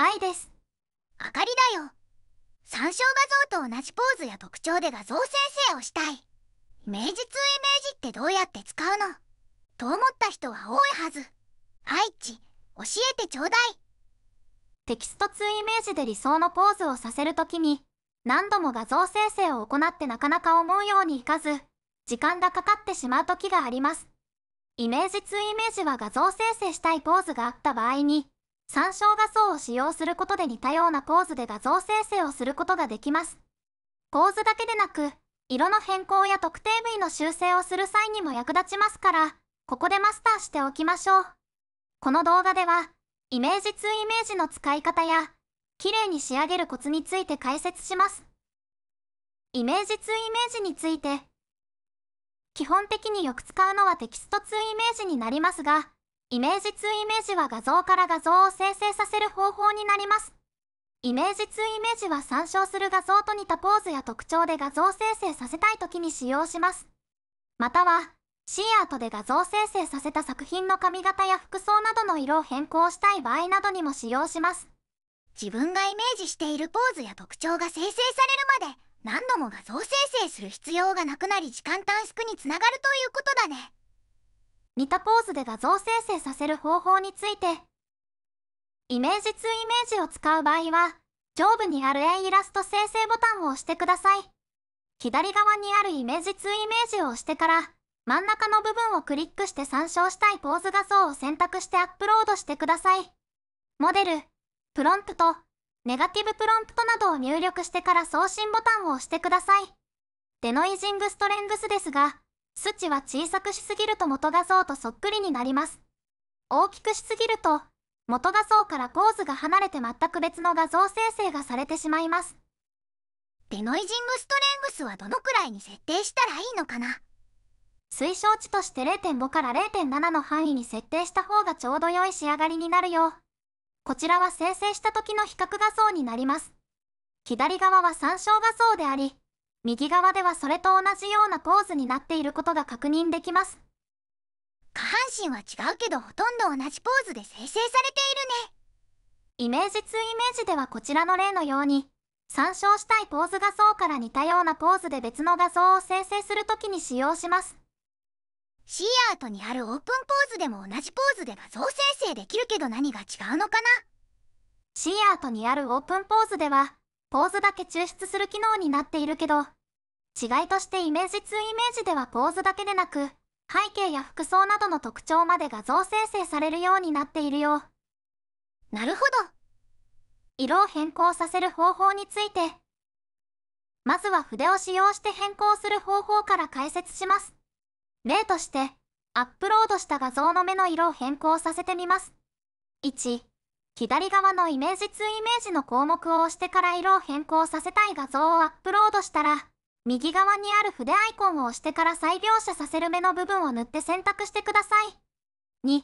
愛です。あかりだよ。参照画像と同じポーズや特徴で画像生成をしたい。イメージ2イメージってどうやって使うのと思った人は多いはず。愛知、教えてちょうだい。テキスト2イメージで理想のポーズをさせるときに、何度も画像生成を行ってなかなか思うようにいかず、時間がかかってしまう時があります。イメージ2イメージは画像生成したいポーズがあった場合に、参照画像を使用することで似たような構図で画像生成をすることができます。構図だけでなく、色の変更や特定部位の修正をする際にも役立ちますから、ここでマスターしておきましょう。この動画では、イメージ2イメージの使い方や、綺麗に仕上げるコツについて解説します。イメージ2イメージについて、基本的によく使うのはテキスト2イメージになりますが、イメージ2イメージは画像から画像を生成させる方法になります。イメージ2イメージは参照する画像と似たポーズや特徴で画像生成させたい時に使用します。または、シーアートで画像生成させた作品の髪型や服装などの色を変更したい場合などにも使用します。自分がイメージしているポーズや特徴が生成されるまで何度も画像生成する必要がなくなり時間短縮につながるということだね。似たポーズで画像生成させる方法について。イメージ2イメージを使う場合は、上部にある A イラスト生成ボタンを押してください。左側にあるイメージ2イメージを押してから、真ん中の部分をクリックして参照したいポーズ画像を選択してアップロードしてください。モデル、プロンプト、ネガティブプロンプトなどを入力してから送信ボタンを押してください。デノイジングストレングスですが、数値は小さくしすぎると元画像とそっくりになります。大きくしすぎると、元画像から構図が離れて全く別の画像生成がされてしまいます。デノイジングストレングスはどのくらいに設定したらいいのかな推奨値として0.5から0.7の範囲に設定した方がちょうど良い仕上がりになるよ。こちらは生成した時の比較画像になります。左側は参照画像であり、右側ではそれと同じようなポーズになっていることが確認できます下半身は違うけどほとんど同じポーズで生成されているねイメージ2イメージではこちらの例のように参照したいポーズ画像から似たようなポーズで別の画像を生成するときに使用しますシーアートにあるオープンポーズでも同じポーズで画像生成できるけど何が違うのかなシーアートにあるオープンポーズではポーズだけ抽出する機能になっているけど、違いとしてイメージ2イメージではポーズだけでなく、背景や服装などの特徴まで画像生成されるようになっているよ。なるほど。色を変更させる方法について。まずは筆を使用して変更する方法から解説します。例として、アップロードした画像の目の色を変更させてみます。1、左側のイメージ2イメージの項目を押してから色を変更させたい画像をアップロードしたら、右側にある筆アイコンを押してから再描写させる目の部分を塗って選択してください。2、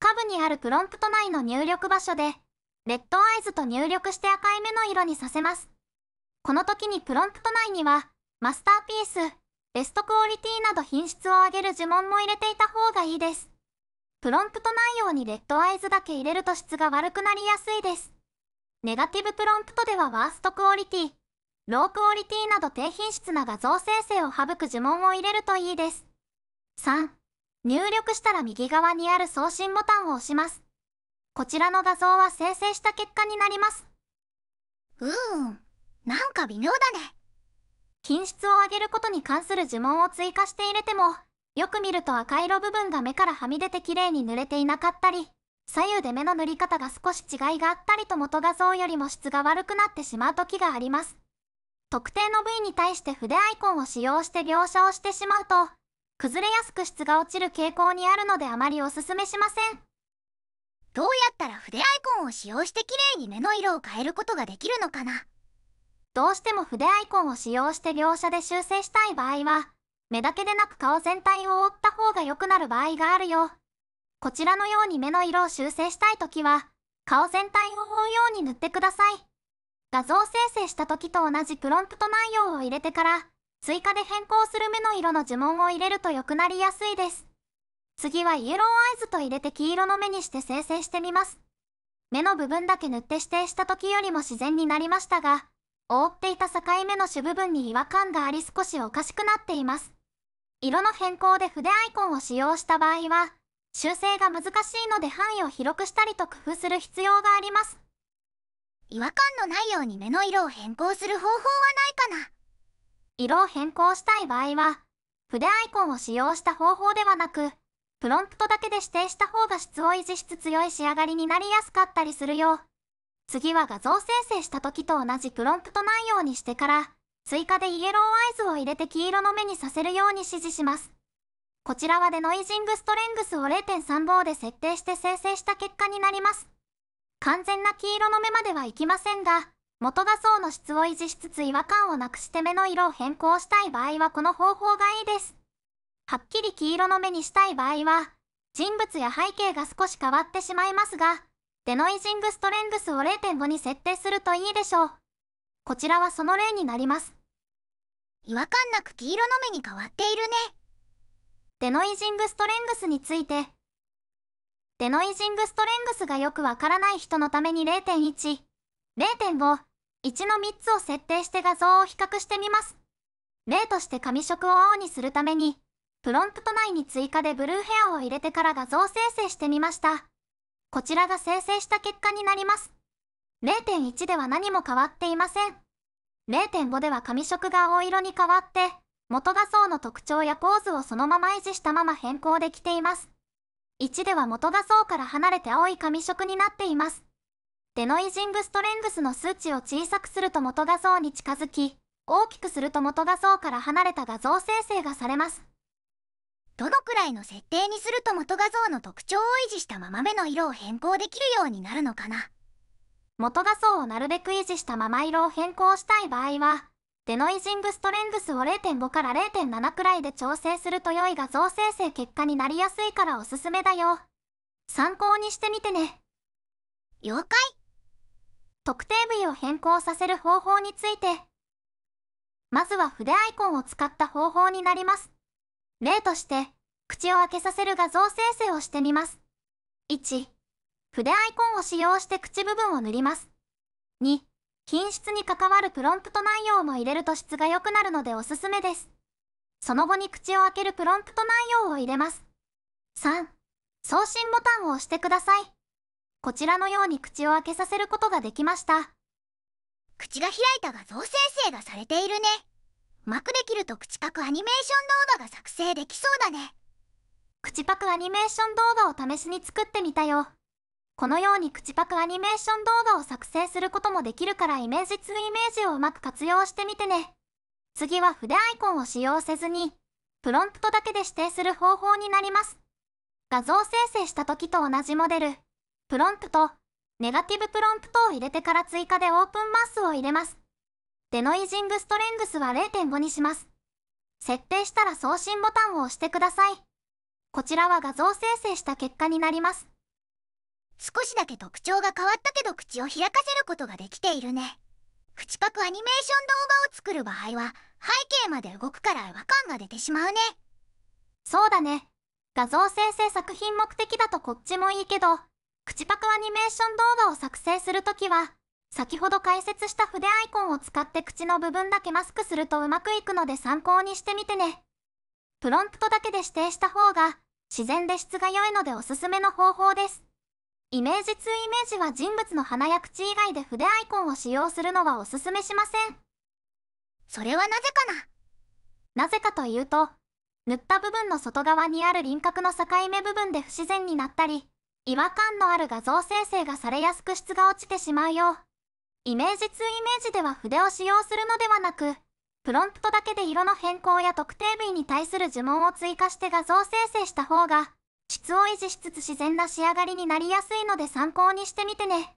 下部にあるプロンプト内の入力場所で、レッドアイズと入力して赤い目の色にさせます。この時にプロンプト内には、マスターピース、ベストクオリティなど品質を上げる呪文も入れていた方がいいです。プロンプト内容にレッドアイズだけ入れると質が悪くなりやすいです。ネガティブプロンプトではワーストクオリティ、ロークオリティなど低品質な画像生成を省く呪文を入れるといいです。3、入力したら右側にある送信ボタンを押します。こちらの画像は生成した結果になります。うーん、なんか微妙だね。品質を上げることに関する呪文を追加して入れても、よく見ると赤色部分が目からはみ出て綺麗に塗れていなかったり、左右で目の塗り方が少し違いがあったりと元画像よりも質が悪くなってしまう時があります。特定の部位に対して筆アイコンを使用して描写をしてしまうと、崩れやすく質が落ちる傾向にあるのであまりおすすめしません。どうやったら筆アイコンを使用して綺麗に目の色を変えることができるのかなどうしても筆アイコンを使用して描写で修正したい場合は、目だけでなく顔全体を覆った方が良くなる場合があるよ。こちらのように目の色を修正したいときは、顔全体を覆うように塗ってください。画像生成した時と同じプロンプト内容を入れてから、追加で変更する目の色の呪文を入れると良くなりやすいです。次はイエローアイズと入れて黄色の目にして生成してみます。目の部分だけ塗って指定した時よりも自然になりましたが、覆っていた境目の主部分に違和感があり少しおかしくなっています。色の変更で筆アイコンを使用した場合は、修正が難しいので範囲を広くしたりと工夫する必要があります。違和感のないように目の色を変更する方法はないかな色を変更したい場合は、筆アイコンを使用した方法ではなく、プロンプトだけで指定した方が質を維持しつつ良い仕上がりになりやすかったりするよう。次は画像生成した時と同じプロンプト内容にしてから、追加でイエローアイズを入れて黄色の目にさせるように指示します。こちらはデノイジングストレングスを0.35で設定して生成した結果になります。完全な黄色の目まではいきませんが、元画像の質を維持しつつ違和感をなくして目の色を変更したい場合はこの方法がいいです。はっきり黄色の目にしたい場合は、人物や背景が少し変わってしまいますが、デノイジングストレングスを0.5に設定するといいでしょう。こちらはその例になります。違和感なく黄色の目に変わっているね。デノイジングストレングスについて。デノイジングストレングスがよくわからない人のために0.1、0.5、1の3つを設定して画像を比較してみます。例として紙色を青にするために、プロンプト内に追加でブルーヘアを入れてから画像生成してみました。こちらが生成した結果になります。0.1では何も変わっていません。0.5では紙色が青色に変わって、元画像の特徴や構図をそのまま維持したまま変更できています。1では元画像から離れて青い紙色になっています。デノイジングストレングスの数値を小さくすると元画像に近づき、大きくすると元画像から離れた画像生成がされます。どのくらいの設定にすると元画像の特徴を維持したまま目の色を変更できるようになるのかな元画素をなるべく維持したまま色を変更したい場合は、デノイジングストレングスを0.5から0.7くらいで調整すると良い画像生成結果になりやすいからおすすめだよ。参考にしてみてね。了解特定部位を変更させる方法について。まずは筆アイコンを使った方法になります。例として、口を開けさせる画像生成をしてみます。1筆アイコンを使用して口部分を塗ります。2、品質に関わるプロンプト内容も入れると質が良くなるのでおすすめです。その後に口を開けるプロンプト内容を入れます。3、送信ボタンを押してください。こちらのように口を開けさせることができました。口が開いた画像生成がされているね。うまくできると口パクアニメーション動画が作成できそうだね。口パクアニメーション動画を試しに作ってみたよ。このように口パクアニメーション動画を作成することもできるからイメージ2イメージをうまく活用してみてね。次は筆アイコンを使用せずに、プロンプトだけで指定する方法になります。画像生成した時と同じモデル、プロンプト、ネガティブプロンプトを入れてから追加でオープンマスを入れます。デノイジングストレングスは0.5にします。設定したら送信ボタンを押してください。こちらは画像生成した結果になります。少しだけ特徴が変わったけど口を開かせることができているね口パクアニメーション動画を作る場合は背景まで動くから違和感が出てしまうねそうだね画像生成作品目的だとこっちもいいけど口パクアニメーション動画を作成するときは先ほど解説した筆アイコンを使って口の部分だけマスクするとうまくいくので参考にしてみてねプロンプトだけで指定した方が自然で質が良いのでおすすめの方法ですイメージ2イメージは人物の鼻や口以外で筆アイコンを使用するのはおすすめしません。それはなぜかななぜかというと、塗った部分の外側にある輪郭の境目部分で不自然になったり、違和感のある画像生成がされやすく質が落ちてしまうよう。イメージ2イメージでは筆を使用するのではなく、プロンプトだけで色の変更や特定部位に対する呪文を追加して画像生成した方が、質を維持しつつ自然な仕上がりになりやすいので参考にしてみてね。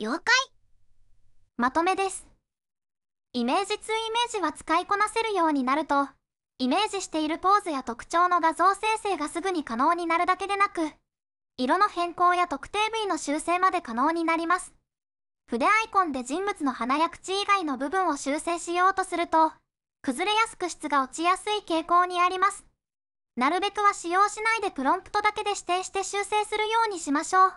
妖怪まとめです。イメージ2イメージは使いこなせるようになると、イメージしているポーズや特徴の画像生成がすぐに可能になるだけでなく、色の変更や特定部位の修正まで可能になります。筆アイコンで人物の鼻や口以外の部分を修正しようとすると、崩れやすく質が落ちやすい傾向にあります。なるべくは使用しないでプロンプトだけで指定して修正するようにしましょう。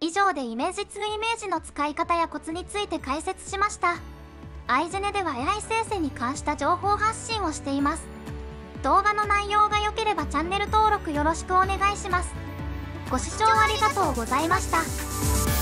以上でイメージ2イメージの使い方やコツについて解説しました。アイジェネでは AI 生成に関した情報発信をしています。動画の内容が良ければチャンネル登録よろしくお願いします。ご視聴ありがとうございました。